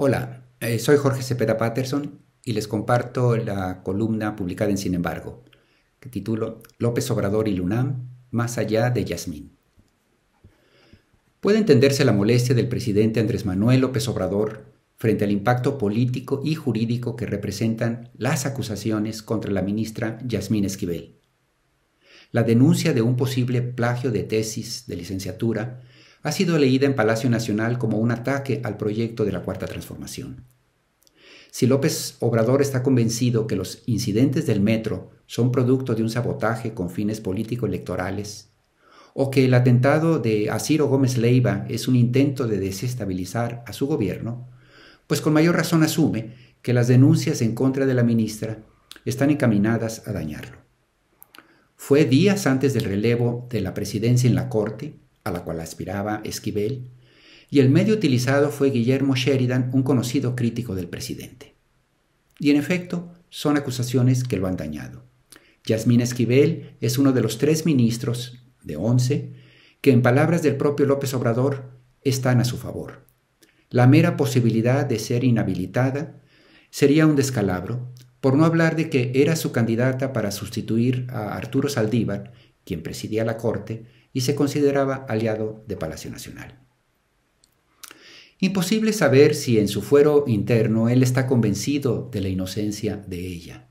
Hola, eh, soy Jorge Cepeda Patterson y les comparto la columna publicada en Sin embargo, que titulo López Obrador y Lunam, más allá de Yasmín. Puede entenderse la molestia del presidente Andrés Manuel López Obrador frente al impacto político y jurídico que representan las acusaciones contra la ministra Yasmín Esquivel. La denuncia de un posible plagio de tesis de licenciatura ha sido leída en Palacio Nacional como un ataque al proyecto de la Cuarta Transformación. Si López Obrador está convencido que los incidentes del metro son producto de un sabotaje con fines político-electorales, o que el atentado de Asiro Gómez Leiva es un intento de desestabilizar a su gobierno, pues con mayor razón asume que las denuncias en contra de la ministra están encaminadas a dañarlo. Fue días antes del relevo de la presidencia en la Corte a la cual aspiraba Esquivel, y el medio utilizado fue Guillermo Sheridan, un conocido crítico del presidente. Y en efecto, son acusaciones que lo han dañado. Yasmín Esquivel es uno de los tres ministros, de once, que en palabras del propio López Obrador están a su favor. La mera posibilidad de ser inhabilitada sería un descalabro, por no hablar de que era su candidata para sustituir a Arturo Saldívar, quien presidía la Corte, y se consideraba aliado de Palacio Nacional. Imposible saber si en su fuero interno él está convencido de la inocencia de ella.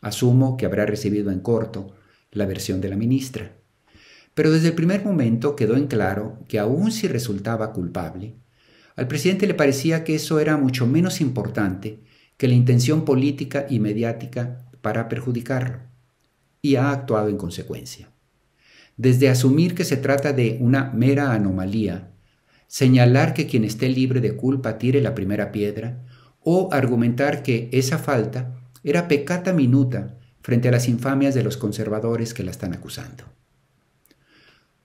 Asumo que habrá recibido en corto la versión de la ministra. Pero desde el primer momento quedó en claro que aun si resultaba culpable, al presidente le parecía que eso era mucho menos importante que la intención política y mediática para perjudicarlo, y ha actuado en consecuencia desde asumir que se trata de una mera anomalía, señalar que quien esté libre de culpa tire la primera piedra, o argumentar que esa falta era pecata minuta frente a las infamias de los conservadores que la están acusando.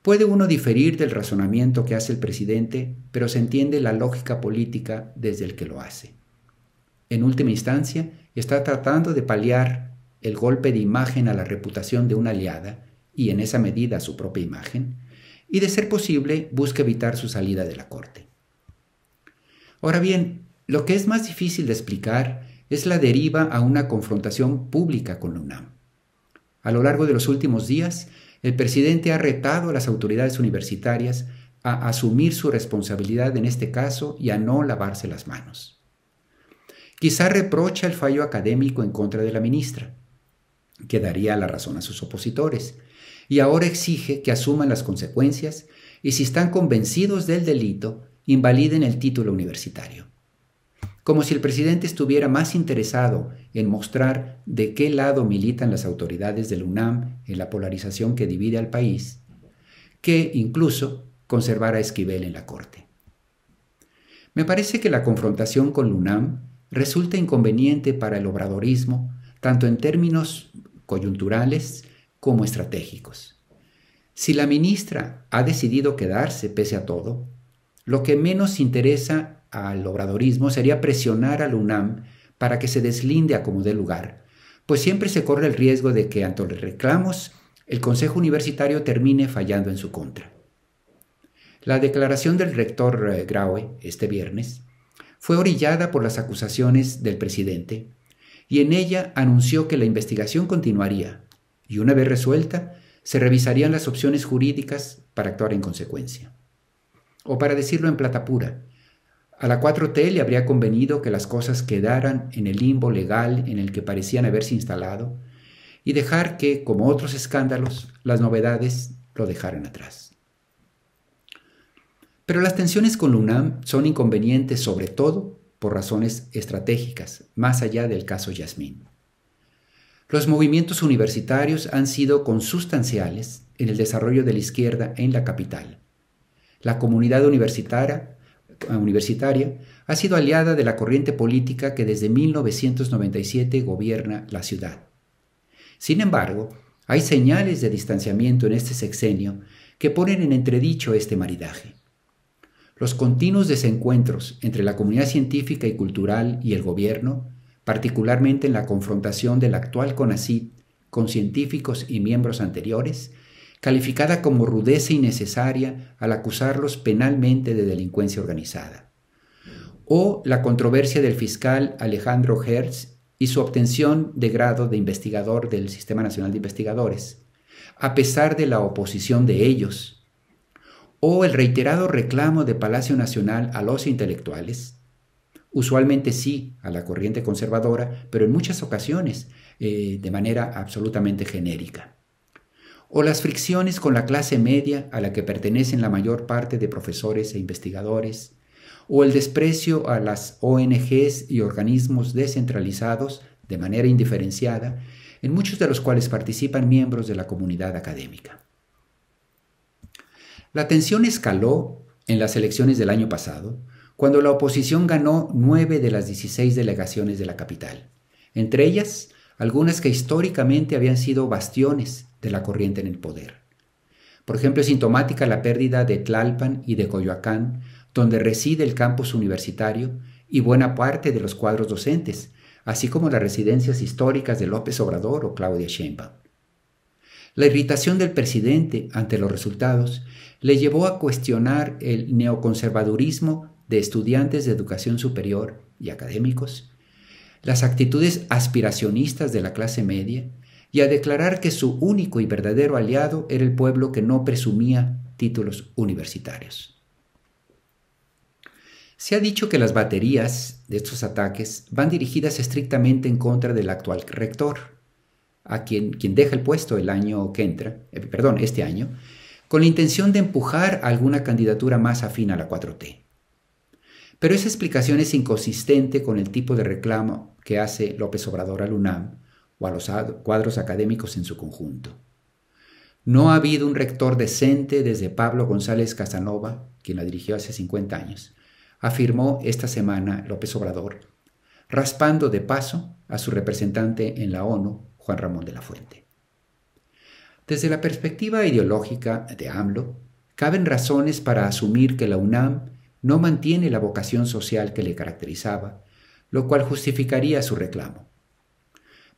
Puede uno diferir del razonamiento que hace el presidente, pero se entiende la lógica política desde el que lo hace. En última instancia, está tratando de paliar el golpe de imagen a la reputación de una aliada y en esa medida su propia imagen, y de ser posible busca evitar su salida de la corte. Ahora bien, lo que es más difícil de explicar es la deriva a una confrontación pública con la UNAM. A lo largo de los últimos días, el presidente ha retado a las autoridades universitarias a asumir su responsabilidad en este caso y a no lavarse las manos. Quizá reprocha el fallo académico en contra de la ministra, que daría la razón a sus opositores, y ahora exige que asuman las consecuencias y si están convencidos del delito, invaliden el título universitario. Como si el presidente estuviera más interesado en mostrar de qué lado militan las autoridades del UNAM en la polarización que divide al país, que incluso conservar a Esquivel en la corte. Me parece que la confrontación con UNAM resulta inconveniente para el obradorismo, tanto en términos coyunturales como estratégicos. Si la ministra ha decidido quedarse pese a todo, lo que menos interesa al obradorismo sería presionar al UNAM para que se deslinde a como dé lugar, pues siempre se corre el riesgo de que ante los reclamos el Consejo Universitario termine fallando en su contra. La declaración del rector eh, Graue este viernes fue orillada por las acusaciones del presidente y en ella anunció que la investigación continuaría, y una vez resuelta, se revisarían las opciones jurídicas para actuar en consecuencia. O para decirlo en plata pura, a la 4T le habría convenido que las cosas quedaran en el limbo legal en el que parecían haberse instalado y dejar que, como otros escándalos, las novedades lo dejaran atrás. Pero las tensiones con Lunam son inconvenientes sobre todo por razones estratégicas, más allá del caso Yasmín. Los movimientos universitarios han sido consustanciales en el desarrollo de la izquierda en la capital. La comunidad ah, universitaria, ha sido aliada de la corriente política que desde 1997 gobierna la ciudad. Sin embargo, hay señales de distanciamiento en este sexenio que ponen en entredicho este maridaje. Los continuos desencuentros entre la comunidad científica y cultural y el gobierno particularmente en la confrontación del actual CONACID con científicos y miembros anteriores, calificada como rudeza innecesaria al acusarlos penalmente de delincuencia organizada. O la controversia del fiscal Alejandro Hertz y su obtención de grado de investigador del Sistema Nacional de Investigadores, a pesar de la oposición de ellos. O el reiterado reclamo de Palacio Nacional a los intelectuales Usualmente sí a la corriente conservadora, pero en muchas ocasiones eh, de manera absolutamente genérica. O las fricciones con la clase media a la que pertenecen la mayor parte de profesores e investigadores, o el desprecio a las ONGs y organismos descentralizados de manera indiferenciada, en muchos de los cuales participan miembros de la comunidad académica. La tensión escaló en las elecciones del año pasado, cuando la oposición ganó nueve de las 16 delegaciones de la capital, entre ellas algunas que históricamente habían sido bastiones de la corriente en el poder. Por ejemplo, es sintomática la pérdida de Tlalpan y de Coyoacán, donde reside el campus universitario y buena parte de los cuadros docentes, así como las residencias históricas de López Obrador o Claudia Sheinbaum. La irritación del presidente ante los resultados le llevó a cuestionar el neoconservadurismo de estudiantes de educación superior y académicos, las actitudes aspiracionistas de la clase media y a declarar que su único y verdadero aliado era el pueblo que no presumía títulos universitarios. Se ha dicho que las baterías de estos ataques van dirigidas estrictamente en contra del actual rector, a quien, quien deja el puesto el año que entra, eh, perdón, este año, con la intención de empujar alguna candidatura más afín a la 4T. Pero esa explicación es inconsistente con el tipo de reclamo que hace López Obrador al UNAM o a los cuadros académicos en su conjunto. No ha habido un rector decente desde Pablo González Casanova, quien la dirigió hace 50 años, afirmó esta semana López Obrador, raspando de paso a su representante en la ONU, Juan Ramón de la Fuente. Desde la perspectiva ideológica de AMLO, caben razones para asumir que la UNAM no mantiene la vocación social que le caracterizaba, lo cual justificaría su reclamo.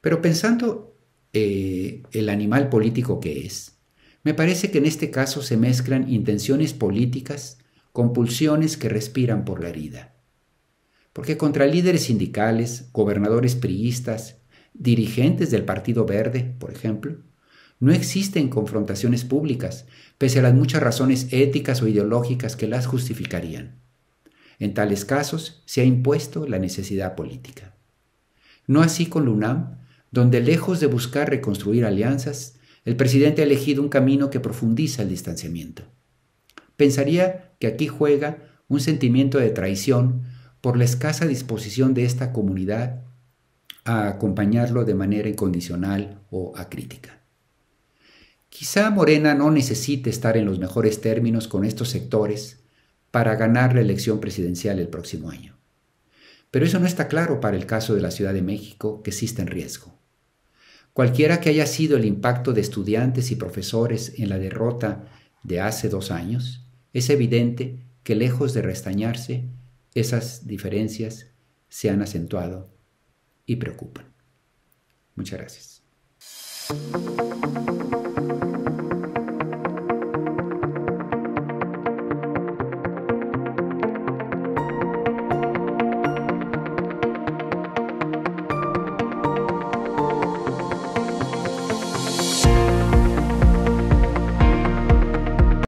Pero pensando eh, el animal político que es, me parece que en este caso se mezclan intenciones políticas con pulsiones que respiran por la herida. Porque contra líderes sindicales, gobernadores priistas, dirigentes del Partido Verde, por ejemplo, no existen confrontaciones públicas, pese a las muchas razones éticas o ideológicas que las justificarían. En tales casos se ha impuesto la necesidad política. No así con la UNAM, donde lejos de buscar reconstruir alianzas, el presidente ha elegido un camino que profundiza el distanciamiento. Pensaría que aquí juega un sentimiento de traición por la escasa disposición de esta comunidad a acompañarlo de manera incondicional o acrítica. Quizá Morena no necesite estar en los mejores términos con estos sectores para ganar la elección presidencial el próximo año. Pero eso no está claro para el caso de la Ciudad de México, que existe en riesgo. Cualquiera que haya sido el impacto de estudiantes y profesores en la derrota de hace dos años, es evidente que lejos de restañarse, esas diferencias se han acentuado y preocupan. Muchas gracias.